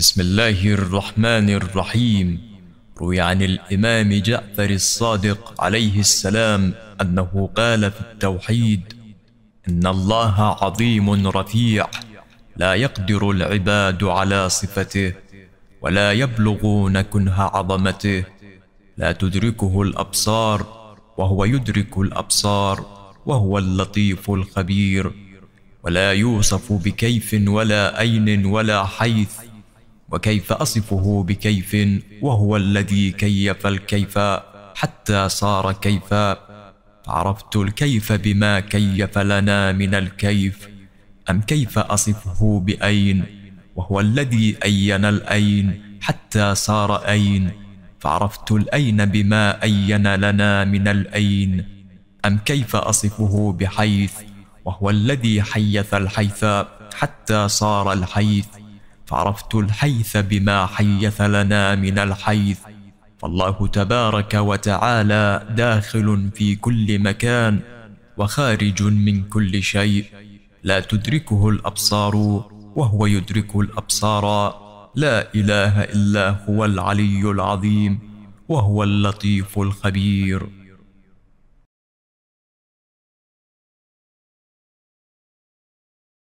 بسم الله الرحمن الرحيم روي عن الإمام جعفر الصادق عليه السلام أنه قال في التوحيد إن الله عظيم رفيع لا يقدر العباد على صفته ولا يبلغون كنه عظمته لا تدركه الأبصار وهو يدرك الأبصار وهو اللطيف الخبير ولا يوصف بكيف ولا أين ولا حيث وكيف أصفه بكيف وهو الذي كيف الكيف حتى صار كيفا عرفت الكيف بما كيف لنا من الكيف أم كيف أصفه بأين وهو الذي أين الأين حتى صار أين فعرفت الأين بما أين لنا من الأين أم كيف أصفه بحيث وهو الذي حيث الحيث حتى صار الحيث فعرفت الحيث بما حيث لنا من الحيث فالله تبارك وتعالى داخل في كل مكان وخارج من كل شيء لا تدركه الأبصار وهو يدرك الأبصار لا إله إلا هو العلي العظيم وهو اللطيف الخبير